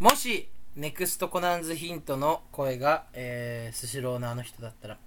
もし、ネクストコナンズヒントの声が、えー、スシローのあの人だったら、